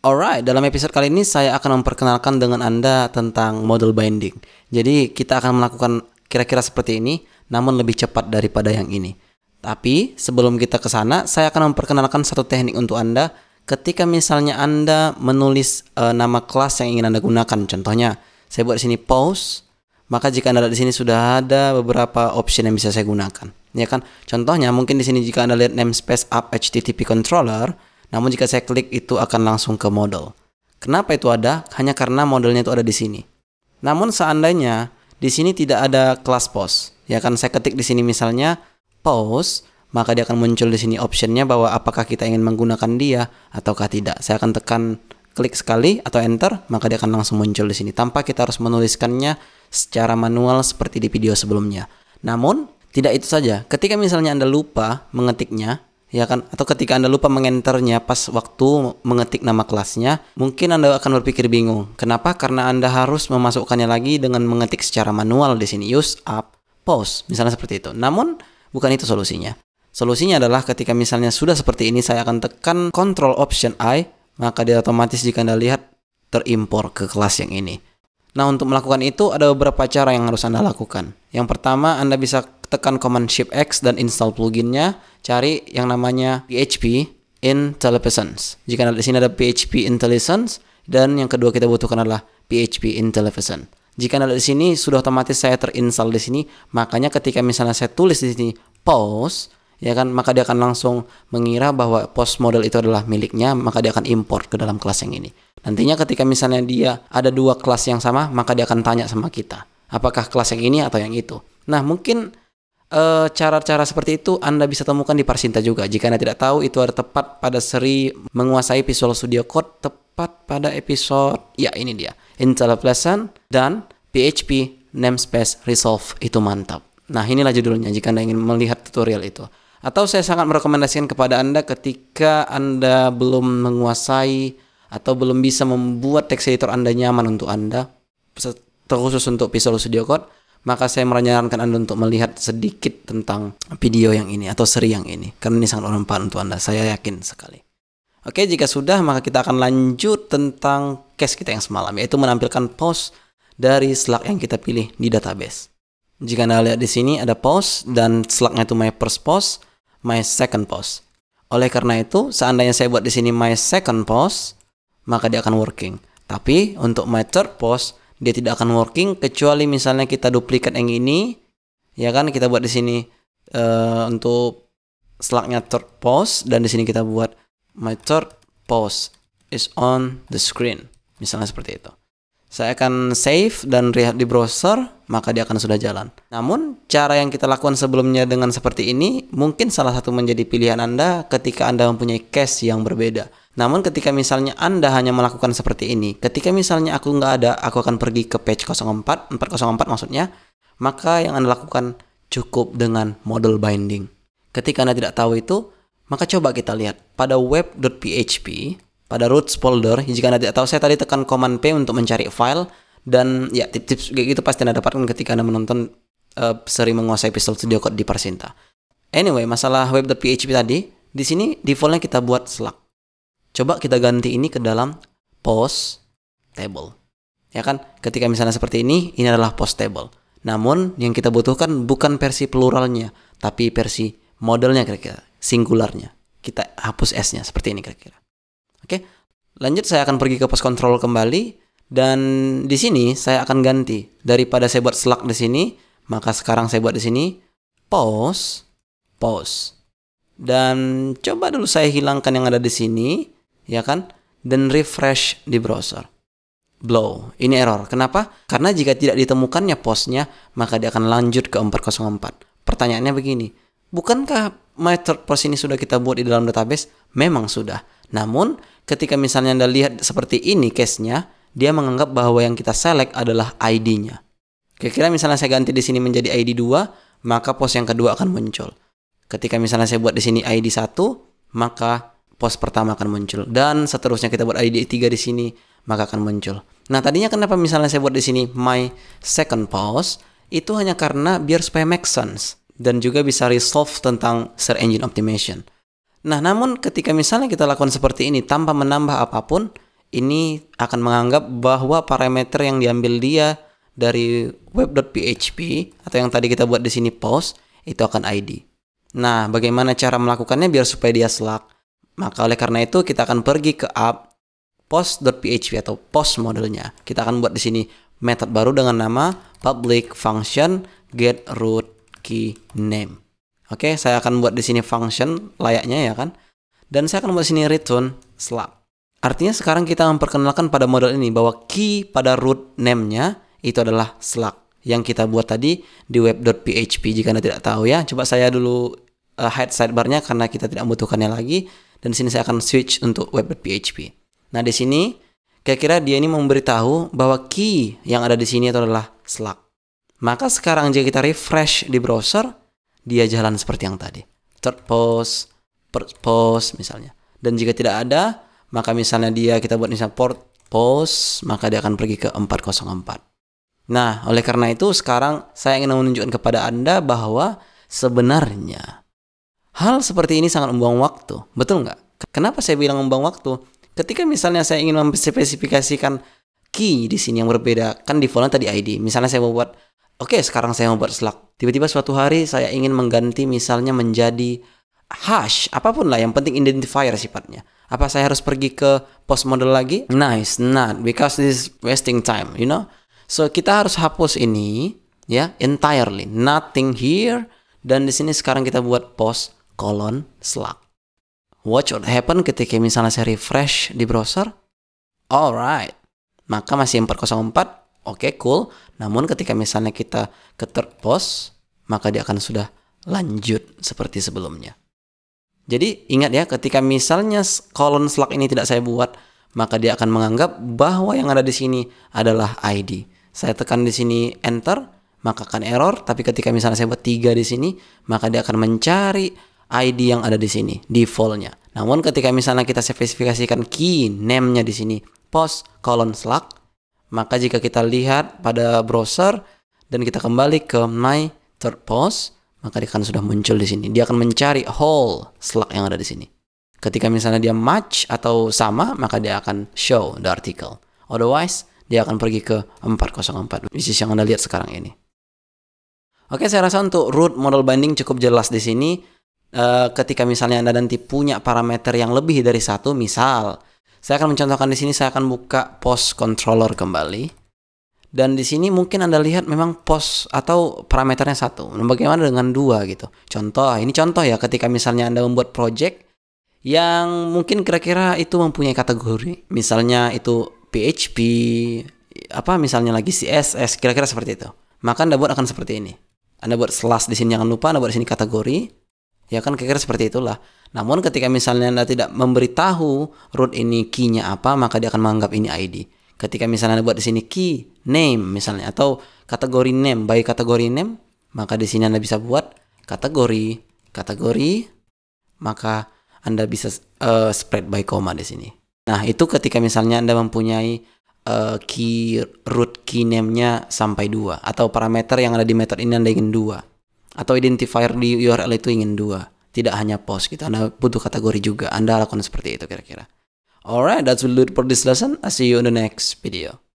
Alright, dalam episode kali ini saya akan memperkenalkan dengan Anda tentang model binding. Jadi kita akan melakukan kira-kira seperti ini, namun lebih cepat daripada yang ini. Tapi sebelum kita ke sana, saya akan memperkenalkan satu teknik untuk Anda ketika misalnya Anda menulis e, nama kelas yang ingin Anda gunakan. Contohnya, saya buat di sini pause, maka jika Anda lihat di sini sudah ada beberapa option yang bisa saya gunakan. Ya kan? Contohnya mungkin di sini jika Anda lihat namespace app http controller, namun jika saya klik itu akan langsung ke model. Kenapa itu ada? Hanya karena modelnya itu ada di sini. Namun seandainya di sini tidak ada kelas post, ya kan saya ketik di sini misalnya post, maka dia akan muncul di sini optionnya bahwa apakah kita ingin menggunakan dia ataukah tidak. Saya akan tekan klik sekali atau enter, maka dia akan langsung muncul di sini tanpa kita harus menuliskannya secara manual seperti di video sebelumnya. Namun, tidak itu saja. Ketika misalnya Anda lupa mengetiknya, ya kan atau ketika Anda lupa mengenternya pas waktu mengetik nama kelasnya, mungkin Anda akan berpikir bingung. Kenapa? Karena Anda harus memasukkannya lagi dengan mengetik secara manual di sini use up pause, misalnya seperti itu. Namun bukan itu solusinya. Solusinya adalah ketika misalnya sudah seperti ini saya akan tekan Control Option I, maka dia otomatis jika Anda lihat terimpor ke kelas yang ini. Nah, untuk melakukan itu ada beberapa cara yang harus Anda lakukan. Yang pertama, Anda bisa tekan Command Shift X dan install pluginnya, cari yang namanya PHP IntelliSense. Jika ada di sini ada PHP IntelliSense dan yang kedua kita butuhkan adalah PHP IntelliSense. Jika ada di sini sudah otomatis saya terinstall di sini, makanya ketika misalnya saya tulis di sini post ya kan maka dia akan langsung mengira bahwa post model itu adalah miliknya maka dia akan import ke dalam kelas yang ini nantinya ketika misalnya dia ada dua kelas yang sama maka dia akan tanya sama kita apakah kelas yang ini atau yang itu nah mungkin Eh, cara-cara seperti itu Anda bisa temukan di Parsinta juga. Jika Anda tidak tahu, itu ada tepat pada seri menguasai Visual Studio Code, tepat pada episode, ya ini dia, Intel dan PHP Namespace Resolve. Itu mantap. Nah, inilah judulnya jika Anda ingin melihat tutorial itu. Atau saya sangat merekomendasikan kepada Anda ketika Anda belum menguasai atau belum bisa membuat text editor Anda nyaman untuk Anda, terkhusus untuk Visual Studio Code, maka saya menyarankan Anda untuk melihat sedikit tentang video yang ini atau seri yang ini karena ini sangat bermanfaat untuk Anda, saya yakin sekali. Oke, jika sudah maka kita akan lanjut tentang case kita yang semalam yaitu menampilkan post dari Slack yang kita pilih di database. Jika Anda lihat di sini ada post dan Slacknya itu my first post, my second post. Oleh karena itu, seandainya saya buat di sini my second post, maka dia akan working. Tapi untuk my third post, dia tidak akan working kecuali misalnya kita duplikat yang ini ya kan kita buat di sini uh, untuk slugnya third post dan di sini kita buat my third post is on the screen misalnya seperti itu saya akan save dan lihat di browser, maka dia akan sudah jalan. Namun, cara yang kita lakukan sebelumnya dengan seperti ini mungkin salah satu menjadi pilihan Anda ketika Anda mempunyai cache yang berbeda. Namun ketika misalnya Anda hanya melakukan seperti ini, ketika misalnya aku nggak ada, aku akan pergi ke page 04, 404 maksudnya, maka yang Anda lakukan cukup dengan model binding. Ketika Anda tidak tahu itu, maka coba kita lihat pada web.php, pada roots folder, jika Anda tidak tahu, saya tadi tekan command P untuk mencari file, dan ya tips-tips gitu pasti Anda dapatkan ketika Anda menonton uh, seri menguasai pistol studio code di Persinta. Anyway, masalah web.php tadi, di sini defaultnya kita buat slug. Coba kita ganti ini ke dalam post table. Ya kan? Ketika misalnya seperti ini, ini adalah post table. Namun yang kita butuhkan bukan versi pluralnya, tapi versi modelnya kira-kira, singularnya. Kita hapus S-nya seperti ini kira-kira. Oke. Lanjut saya akan pergi ke post control kembali dan di sini saya akan ganti daripada saya buat slug di sini, maka sekarang saya buat di sini post post Dan coba dulu saya hilangkan yang ada di sini ya kan? Dan refresh di browser. Blow. Ini error. Kenapa? Karena jika tidak ditemukannya posnya, maka dia akan lanjut ke 404. Pertanyaannya begini, bukankah method post ini sudah kita buat di dalam database? Memang sudah. Namun, ketika misalnya Anda lihat seperti ini case-nya, dia menganggap bahwa yang kita select adalah ID-nya. Kira-kira misalnya saya ganti di sini menjadi ID 2, maka post yang kedua akan muncul. Ketika misalnya saya buat di sini ID 1, maka post pertama akan muncul dan seterusnya kita buat ID 3 di sini maka akan muncul. Nah, tadinya kenapa misalnya saya buat di sini my second post itu hanya karena biar supaya make sense dan juga bisa resolve tentang search engine optimization. Nah, namun ketika misalnya kita lakukan seperti ini tanpa menambah apapun, ini akan menganggap bahwa parameter yang diambil dia dari web.php atau yang tadi kita buat di sini post itu akan ID. Nah, bagaimana cara melakukannya biar supaya dia selak? Maka oleh karena itu kita akan pergi ke app post.php atau post modelnya. Kita akan buat di sini method baru dengan nama public function get root key name. Oke, saya akan buat di sini function layaknya ya kan. Dan saya akan buat di sini return slab. Artinya sekarang kita memperkenalkan pada model ini bahwa key pada root name-nya itu adalah slug yang kita buat tadi di web.php jika Anda tidak tahu ya. Coba saya dulu uh, hide sidebar-nya karena kita tidak membutuhkannya lagi dan sini saya akan switch untuk web.php. Nah, di sini kira-kira dia ini memberitahu bahwa key yang ada di sini itu adalah slug. Maka sekarang jika kita refresh di browser, dia jalan seperti yang tadi. Third post, first post misalnya. Dan jika tidak ada, maka misalnya dia kita buat misalnya port post, maka dia akan pergi ke 404. Nah, oleh karena itu sekarang saya ingin menunjukkan kepada Anda bahwa sebenarnya Hal seperti ini sangat membuang waktu, betul nggak? Kenapa saya bilang membuang waktu? Ketika misalnya saya ingin menspesifikasikan key di sini yang berbeda, kan di defaultnya tadi ID. Misalnya saya mau buat, oke okay, sekarang saya mau buat slug. Tiba-tiba suatu hari saya ingin mengganti misalnya menjadi hash, apapun lah yang penting identifier sifatnya. Apa saya harus pergi ke post model lagi? Nice, not because this is wasting time, you know. So kita harus hapus ini ya entirely, nothing here dan di sini sekarang kita buat post colon slug. What happen ketika misalnya saya refresh di browser? Alright, maka masih 404, oke okay, cool. Namun ketika misalnya kita ke third post, maka dia akan sudah lanjut seperti sebelumnya. Jadi ingat ya, ketika misalnya kolon slug ini tidak saya buat, maka dia akan menganggap bahwa yang ada di sini adalah ID. Saya tekan di sini enter, maka akan error. Tapi ketika misalnya saya buat tiga di sini, maka dia akan mencari ID yang ada di sini, defaultnya. Namun ketika misalnya kita spesifikasikan key name-nya di sini, post colon slack, maka jika kita lihat pada browser dan kita kembali ke my third post, maka dia akan sudah muncul di sini. Dia akan mencari whole slack yang ada di sini. Ketika misalnya dia match atau sama, maka dia akan show the article. Otherwise, dia akan pergi ke 404, which is yang Anda lihat sekarang ini. Oke, saya rasa untuk root model binding cukup jelas di sini. Eh, ketika misalnya Anda nanti punya parameter yang lebih dari satu, misal saya akan mencontohkan di sini saya akan buka post controller kembali. Dan di sini mungkin Anda lihat memang Post atau parameternya satu. Nah, bagaimana dengan dua gitu? Contoh, ah, ini contoh ya ketika misalnya Anda membuat project yang mungkin kira-kira itu mempunyai kategori. Misalnya itu PHP, apa misalnya lagi CSS, kira-kira seperti itu. Maka Anda buat akan seperti ini. Anda buat slash di sini jangan lupa Anda buat di sini kategori. Ya kan kira-kira seperti itulah. Namun ketika misalnya Anda tidak memberitahu root ini key-nya apa, maka dia akan menganggap ini ID. Ketika misalnya Anda buat di sini key name misalnya atau kategori name, by kategori name, maka di sini Anda bisa buat kategori kategori maka Anda bisa uh, spread by comma di sini. Nah, itu ketika misalnya Anda mempunyai uh, key root key name-nya sampai dua atau parameter yang ada di method ini Anda ingin dua atau identifier di URL itu ingin dua tidak hanya post gitu Anda butuh kategori juga Anda lakukan seperti itu kira-kira alright that's will do it for this lesson I see you in the next video